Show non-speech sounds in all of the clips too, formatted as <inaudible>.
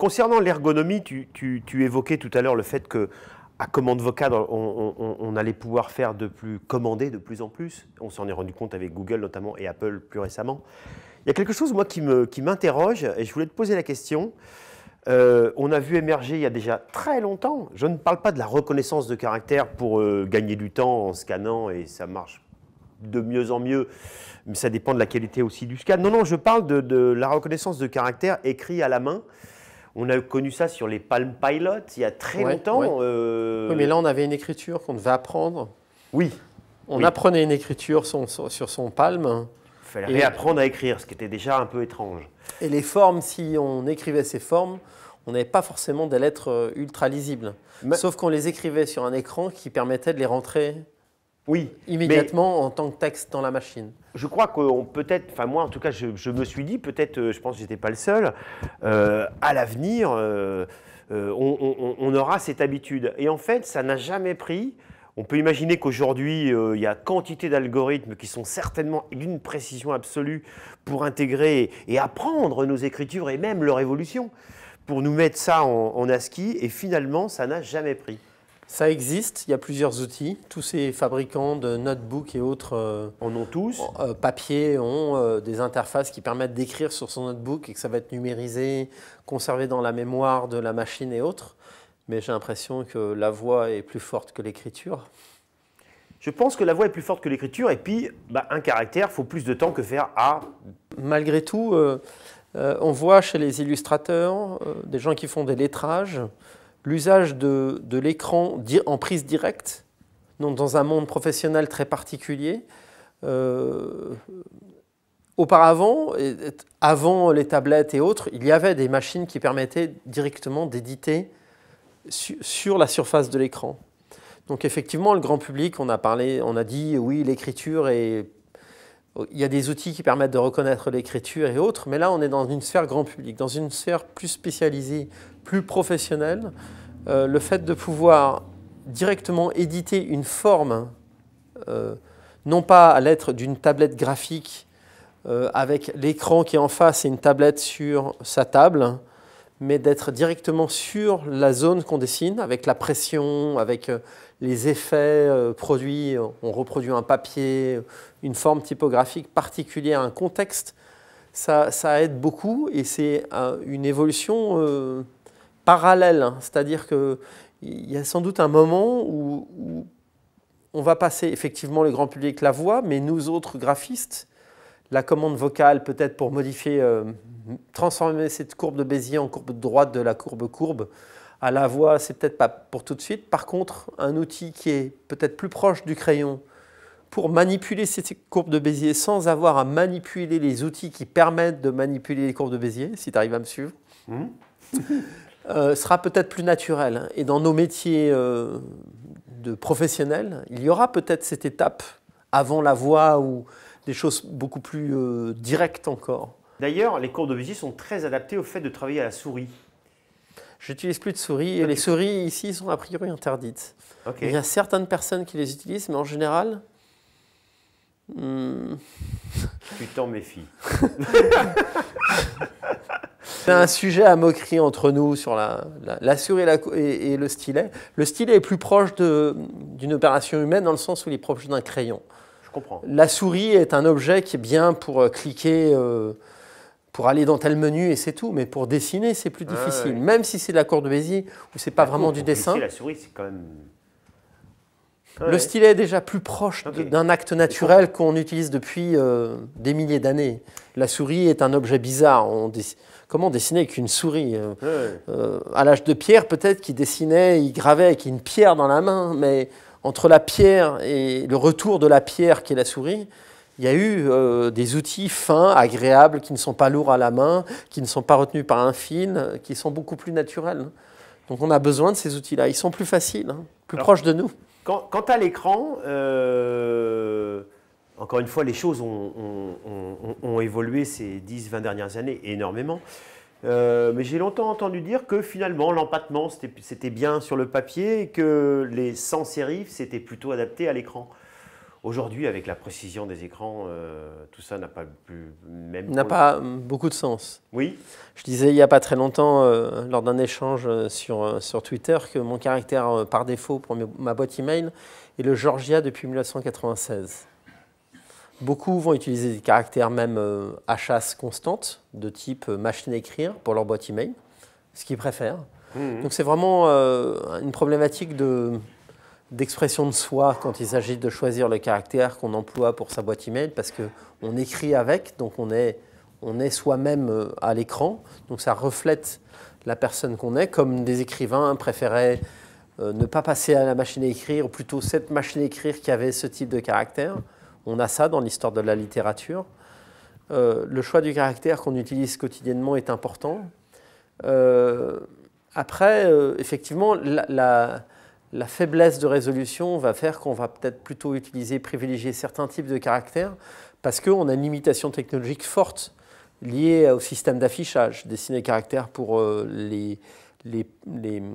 Concernant l'ergonomie, tu, évoquais tout à l'heure le fait que à commande vocale, on, allait pouvoir faire de plus commander de plus en plus. On s'en est rendu compte avec Google notamment et Apple plus récemment. Il y a quelque chose moi qui m'interroge qui et je voulais te poser la question. Euh, on a vu émerger il y a déjà très longtemps. Je ne parle pas de la reconnaissance de caractère pour euh, gagner du temps en scannant et ça marche de mieux en mieux, mais ça dépend de la qualité aussi du scan. Non, non, je parle de, de la reconnaissance de caractère écrit à la main. On a connu ça sur les Palm Pilots il y a très longtemps. Euh, oui, mais là, on avait une écriture qu'on devait apprendre. Oui. On apprenait une écriture sur son Palm. Il fallait et... réapprendre à écrire, ce qui était déjà un peu étrange. Et les formes, si on écrivait ces formes, on n'avait pas forcément des lettres euh, ultra lisibles. Sauf qu'on les écrivait sur un écran qui permettait de les rentrer oui, immédiatement en tant que texte dans la machine. Je crois qu'on peut-être, enfin moi en tout cas, je, me suis dit, peut-être, euh, je pense que j'étais pas le seul, euh, à l'avenir, euh, on, aura cette habitude. Et en fait, ça n'a jamais pris. On peut imaginer qu'aujourd'hui, il y a quantité d'algorithmes qui sont certainement d'une précision absolue pour intégrer et apprendre nos écritures et même leur évolution, pour nous mettre ça en, en ASCII, et finalement, ça n'a jamais pris. Ça existe, il y a plusieurs outils. Tous ces fabricants de notebooks et autres euh, en ont tous. Euh, papier ont euh, des interfaces qui permettent d'écrire sur son notebook et que ça va être numérisé, conservé dans la mémoire de la machine et autres. Mais j'ai l'impression que la voix est plus forte que l'écriture. Je pense que la voix est plus forte que l'écriture et puis bah, un caractère, faut plus de temps que faire A. Malgré tout, on voit chez les illustrateurs des gens qui font des lettrages l'usage de, l'écran en prise directe, dans un monde professionnel très particulier, euh, auparavant, avant les tablettes et autres, il y avait des machines qui permettaient directement d'éditer sur la surface de l'écran. Donc effectivement, le grand public, on a parlé, on a dit oui, l'écriture est il y a des outils qui permettent de reconnaître l'écriture et autres, mais là on est dans une sphère grand public, dans une sphère plus spécialisée, plus professionnelle. Euh, le fait de pouvoir directement éditer une forme, euh, non pas à l'être d'une tablette graphique euh, avec l'écran qui est en face et une tablette sur sa table, mais d'être directement sur la zone qu'on dessine, avec la pression, avec euh, les effets euh, produits. On reproduit un papier, une forme typographique particulière, un contexte. Ça, ça aide beaucoup et c'est euh, une évolution parallèle. Hein. C'est-à-dire qu'il y a sans doute un moment où, on va passer, effectivement, le grand public la voix mais nous autres graphistes, la commande vocale peut-être pour modifier, euh, transformer cette courbe de Bézier en courbe droite de la courbe courbe. À la voix, c'est peut-être pas pour tout de suite. Par contre, un outil qui est peut-être plus proche du crayon pour manipuler cette courbe de Bézier sans avoir à manipuler les outils qui permettent de manipuler les courbes de Bézier, si tu arrives à me suivre, mmh. <laughs> euh, sera peut-être plus naturel. Et dans nos métiers euh, de professionnels, il y aura peut-être cette étape avant la voix ou des choses beaucoup plus euh, directes encore. D'ailleurs, les cours de musique sont très adaptés au fait de travailler à la souris. J'utilise plus de souris et les souris ici sont a priori interdites. Il y a certaines personnes qui les utilisent, mais en général. Hmm, tu t'en méfies. C'est <laughs> un sujet à moquerie entre nous sur la, la, souris et, et, le stylet. Le stylet est plus proche d'une opération humaine dans le sens où il est proche d'un crayon. La souris est un objet qui est bien pour euh, cliquer, euh, pour aller dans tel menu et c'est tout. Mais pour dessiner, c'est plus difficile. Même si c'est de la cour de Béziers ou c'est pas vraiment du dessin. la souris, c'est quand même. le stylet est déjà plus proche d'un acte naturel qu'on utilise depuis euh, des milliers d'années. La souris est un objet bizarre. On Comment dessiner avec une souris À l'âge de Pierre, peut-être qu'il dessinait, il gravait avec une pierre dans la main, mais entre la pierre et le retour de la pierre qui est la souris, il y a eu euh, des outils fins, agréables, qui ne sont pas lourds à la main, qui ne sont pas retenus par un fil, qui sont beaucoup plus naturels. Donc on a besoin de ces outils-là. Ils sont plus faciles, hein, plus proches de nous. Quand, quant à l'écran, euh, encore une fois, les choses ont, ont évolué ces 10-20 dernières années énormément. Euh, mais j'ai longtemps entendu dire que finalement l'empattement c'était bien sur le papier et que les sans sérif c'était plutôt adapté à l'écran. Aujourd'hui, avec la précision des écrans, euh, tout ça n'a pas même. N'a pas beaucoup de sens. Oui. Je disais il n'y a pas très longtemps, euh, lors d'un échange sur, sur Twitter, que mon caractère par défaut pour ma boîte email est le Georgia depuis 1996. Beaucoup vont utiliser des caractères même à euh, chasse constante, de type euh, machine à écrire pour leur boîte email, ce qu'ils préfèrent. Mhm. Donc c'est vraiment euh, une problématique d'expression de soi quand il s'agit de choisir le caractère qu'on emploie pour sa boîte email, parce qu'on écrit avec, donc on est, on est soi-même à l'écran, donc ça reflète la personne qu'on est, comme des écrivains préféraient ne pas passer à la machine à écrire, ou plutôt cette machine à écrire qui avait ce type de caractère. On a ça dans l'histoire de la littérature. Euh, le choix du caractère qu'on utilise quotidiennement est important. Euh, après, euh, effectivement, la, faiblesse de résolution va faire qu'on va peut-être plutôt utiliser, privilégier certains types de caractères parce qu'on a une limitation technologique forte liée au système d'affichage. Dessiner les caractères pour les,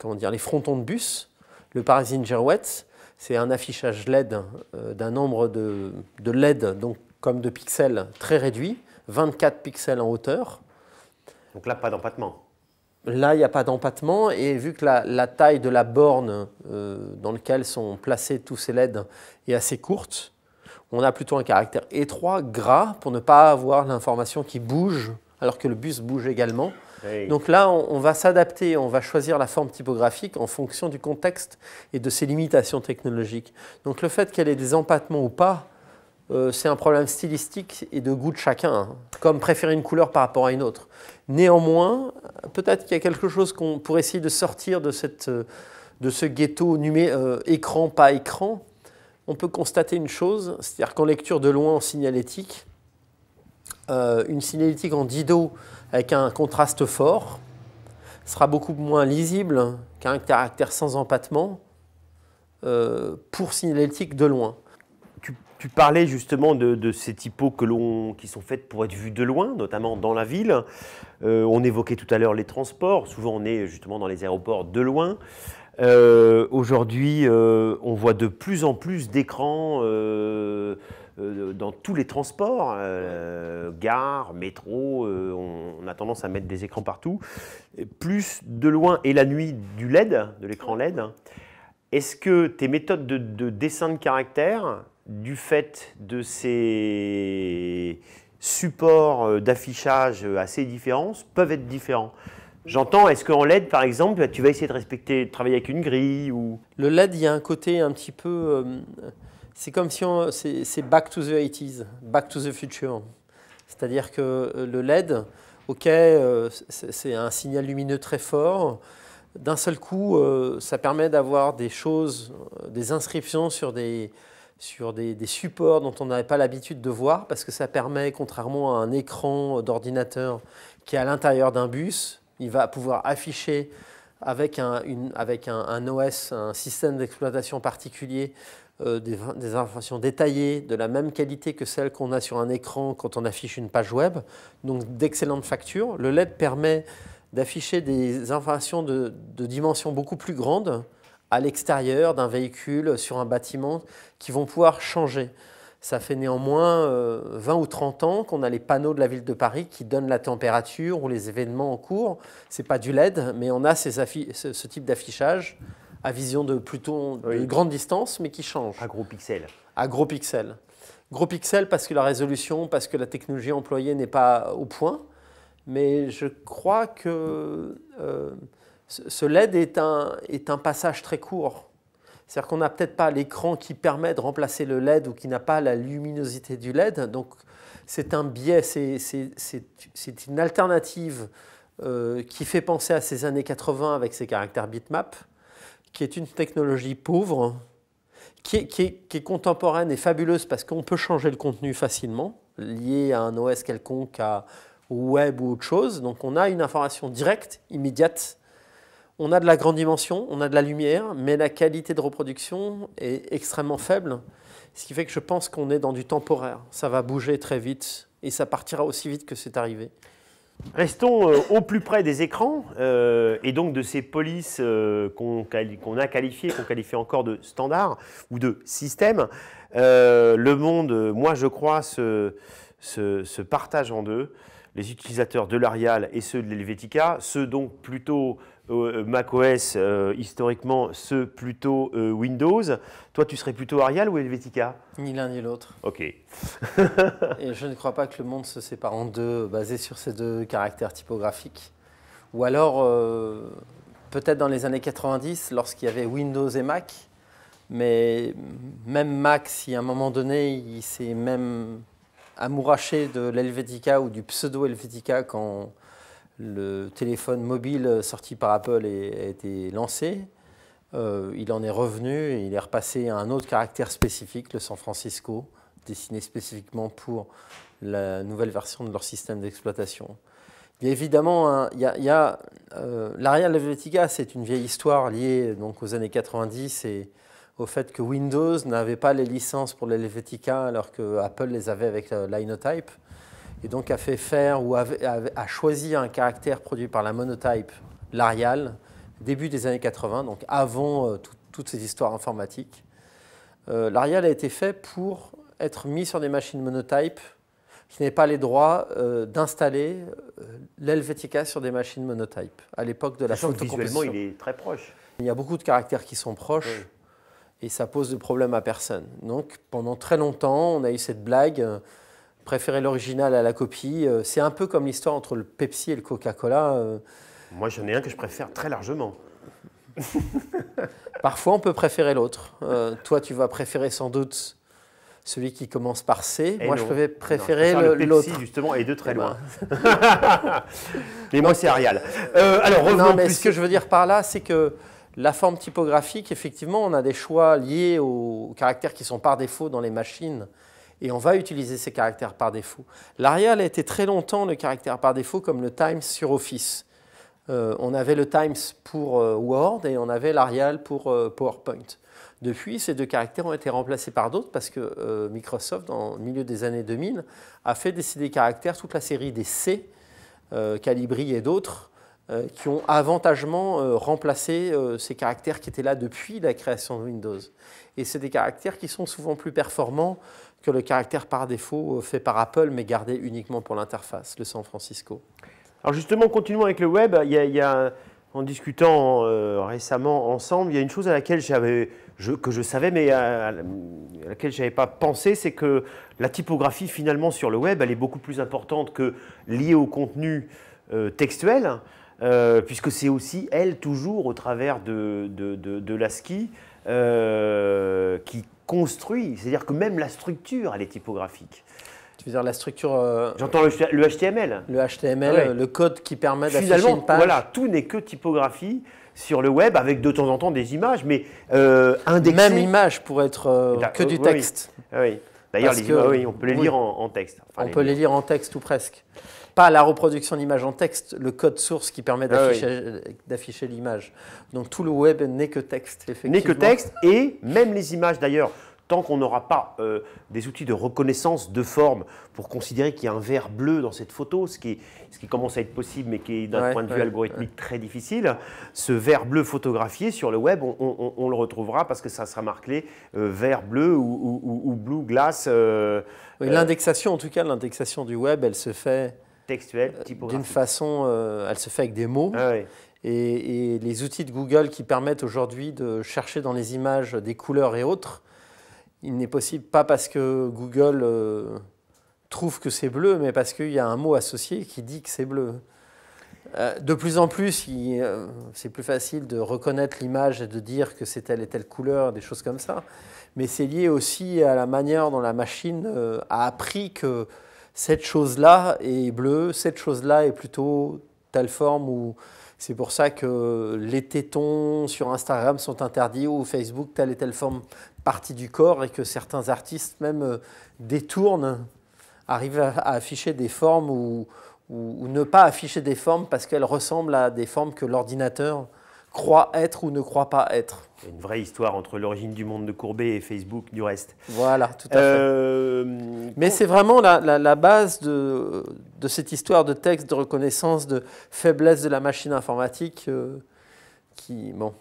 comment dire, les frontons de bus, le Parisien Girouette, c'est un affichage LED euh, d'un nombre de, de, LED, donc comme de pixels, très réduit, 24 pixels en hauteur. Donc là, pas d'empattement Là, il n'y a pas d'empattement et vu que la, taille de la borne euh, dans laquelle sont placés tous ces LED est assez courte, on a plutôt un caractère étroit, gras, pour ne pas avoir l'information qui bouge alors que le bus bouge également. Donc là, on, va s'adapter, on va choisir la forme typographique en fonction du contexte et de ses limitations technologiques. Donc le fait qu'elle ait des empattements ou pas, euh, c'est un problème stylistique et de goût de chacun, hein, comme préférer une couleur par rapport à une autre. Néanmoins, peut-être qu'il y a quelque chose qu'on pourrait essayer de sortir de, cette, euh, de ce ghetto numé, euh, écran pas écran. On peut constater une chose, c'est-à-dire qu'en lecture de loin en signalétique, euh, une signalétique en dido avec un contraste fort sera beaucoup moins lisible qu'un caractère sans empattement euh, pour signalétique de loin. Tu, parlais justement de, ces typos que qui sont faites pour être vus de loin, notamment dans la ville. Euh, on évoquait tout à l'heure les transports. Souvent, on est justement dans les aéroports de loin. Aujourd'hui, on voit de plus en plus d'écrans euh, dans tous les transports, euh, gare, métro, euh, on, a tendance à mettre des écrans partout. plus de loin et la nuit du LED, de l'écran LED. Est-ce que tes méthodes de, dessin de caractère, du fait de ces supports d'affichage assez différents, peuvent être différents J'entends, est-ce qu'en LED, par exemple, bah, tu vas essayer de respecter, de travailler avec une grille ou... Le LED, il y a un côté un petit peu... C'est comme si on. C'est back to the 80s, back to the future. C'est-à-dire que euh, le LED, ok, euh, c'est un signal lumineux très fort. D'un seul coup, euh, ça permet d'avoir des choses, des inscriptions sur des, sur des supports dont on n'avait pas l'habitude de voir, parce que ça permet, contrairement à un écran d'ordinateur qui est à l'intérieur d'un bus, il va pouvoir afficher avec un, OS, un système d'exploitation particulier, euh, des, informations détaillées, de la même qualité que celles qu'on a sur un écran quand on affiche une page web, donc d'excellentes factures. Le LED permet d'afficher des informations de, de dimensions beaucoup plus grandes à l'extérieur d'un véhicule, sur un bâtiment, qui vont pouvoir changer. Ça fait néanmoins 20 euh, ou 30 ans qu'on a les panneaux de la ville de Paris qui donnent la température ou les événements en cours. Ce n'est pas du LED, mais on a ce, type d'affichage à vision de plutôt de grande distance, mais qui change. À gros pixels. À gros pixels. Gros pixels parce que la résolution, parce que la technologie employée n'est pas au point. Mais je crois que euh, ce LED est un passage très court c'est-à-dire qu'on n'a peut-être pas l'écran qui permet de remplacer le LED ou qui n'a pas la luminosité du LED. Donc c'est un biais, c'est une alternative euh, qui fait penser à ces années 80 avec ces caractères bitmap, qui est une technologie pauvre, qui est, contemporaine et fabuleuse parce qu'on peut changer le contenu facilement, lié à un OS quelconque, à, web ou autre chose. Donc on a une information directe, immédiate, on a de la grande dimension, on a de la lumière, mais la qualité de reproduction est extrêmement faible, ce qui fait que je pense qu'on est dans du temporaire. Ça va bouger très vite et ça partira aussi vite que c'est arrivé. Restons euh, au plus près des écrans euh, et donc de ces polices euh, qu'on a qualifiées, qu'on qualifie encore de standard ou de systèmes. le monde, moi je crois, se, se partage en deux. Les utilisateurs de l'Arial et ceux de l'Helvetica, ceux donc plutôt euh, macOS, OS, euh, historiquement, ceux plutôt euh, Windows. Toi, tu serais plutôt Arial ou Helvetica Ni l'un ni l'autre. Ok. <laughs> et je ne crois pas que le monde se sépare en deux, basé sur ces deux caractères typographiques. Ou alors, peut-être dans les années 90, lorsqu'il y avait Windows et Mac, mais même Mac, si à un moment donné, il s'est même amouraché de l'Helvetica ou du pseudo-Helvetica quand le téléphone mobile sorti par Apple a été lancé. Euh, il en est revenu et il est repassé à un autre caractère spécifique, le San Francisco, dessiné spécifiquement pour la nouvelle version de leur système d'exploitation. évidemment, l'arrière euh, de la c'est une vieille histoire liée donc aux années 90 et au fait que Windows n'avait pas les licences pour l'Helvetica alors que Apple les avait avec Linotype et donc a fait faire ou a, choisi un caractère produit par la monotype l'Arial, début des années 80, donc avant euh, toutes ces histoires informatiques. Euh, L'Arial a été fait pour être mis sur des machines monotype qui n'avaient pas les droits euh, d'installer l'Helvetica sur des machines monotype à l'époque de la photo Visuellement, il est très proche. Il y a beaucoup de caractères qui sont proches. Et ça pose de problème à personne. Donc pendant très longtemps, on a eu cette blague préférer l'original à la copie. Euh, c'est un peu comme l'histoire entre le Pepsi et le Coca-Cola. Euh. Moi, j'en ai un que je préfère très largement. <laughs> Parfois, on peut préférer l'autre. Euh, toi, tu vas préférer sans doute celui qui commence par C. Eh moi, je vais préférer l'autre. justement, et de très eh ben. loin. <laughs> Mais moi, c'est Arial. alors, revenons. Non, mais plus... ce que je veux dire par là, c'est que la forme typographique, effectivement, on a des choix liés aux caractères qui sont par défaut dans les machines et on va utiliser ces caractères par défaut. L'Arial a été très longtemps le caractère par défaut comme le Times sur Office. Euh, on avait le Times pour euh, Word et on avait l'Arial pour euh, PowerPoint. Depuis, ces deux caractères ont été remplacés par d'autres parce que Microsoft, dans milieu des années 2000, a fait des caractères toute la série des C, Calibri et d'autres, qui ont avantagement remplacé ces caractères qui étaient là depuis la création de Windows. Et c'est des caractères qui sont souvent plus performants que le caractère par défaut euh, fait par Apple, mais gardé uniquement pour l'interface, le San Francisco. Alors justement, continuons avec le web. Il y a, en discutant euh, récemment ensemble, il y a une chose à laquelle j'avais, que je savais, mais à, laquelle je n'avais pas pensé, c'est que la typographie finalement sur le web, elle est beaucoup plus importante que liée au contenu euh, textuel, puisque c'est aussi elle toujours au travers de, de, la ski qui construit. C'est-à-dire que même la structure, elle est typographique. Tu veux dire la structure. Euh, J'entends le, HTML. Le HTML, ah le code qui permet d'afficher une page. Voilà, tout n'est que typographie sur le web avec de temps en temps des images, mais euh, indexées. Même image pour être euh, que euh, du texte. Oui. Ah D'ailleurs, on peut les lire en, texte. on peut les lire en texte ou presque pas la reproduction d'image en texte, le code source qui permet ah d'afficher l'image. Donc tout le web n'est que texte, effectivement. N'est que texte, et même les images d'ailleurs tant qu'on n'aura pas euh, des outils de reconnaissance de forme pour considérer qu'il y a un vert bleu dans cette photo, ce qui, commence à être possible mais qui est d'un point de vue algorithmique très difficile, ce vert bleu photographié sur le web, on, le retrouvera parce que ça sera marqué euh, vert bleu ou, blue glass. Euh, l'indexation, en tout cas, l'indexation du web, elle se fait Textuelle, euh, typographique. D'une façon, euh, elle se fait avec des mots. Ah et, les outils de Google qui permettent aujourd'hui de chercher dans les images des couleurs et autres, il n'est possible pas parce que Google euh, trouve que c'est bleu, mais parce qu'il y a un mot associé qui dit que c'est bleu. de plus en plus, c'est plus facile de reconnaître l'image et de dire que c'est telle et telle couleur, des choses comme ça. Mais c'est lié aussi à la manière dont la machine a appris que cette chose-là est bleue, cette chose-là est plutôt telle forme ou c'est pour ça que les tétons sur Instagram sont interdits ou Facebook telle et telle forme partie du corps et que certains artistes même euh, détournent, arrivent à afficher des formes ou, ou, ou ne pas afficher des formes parce qu'elles ressemblent à des formes que l'ordinateur croit être ou ne croit pas être. Une vraie histoire entre l'origine du monde de Courbet et Facebook, du reste. Voilà, tout à fait. Euh, Mais c'est vraiment la, base de, cette histoire de texte, de reconnaissance, de faiblesse de la machine informatique euh, qui. Bon.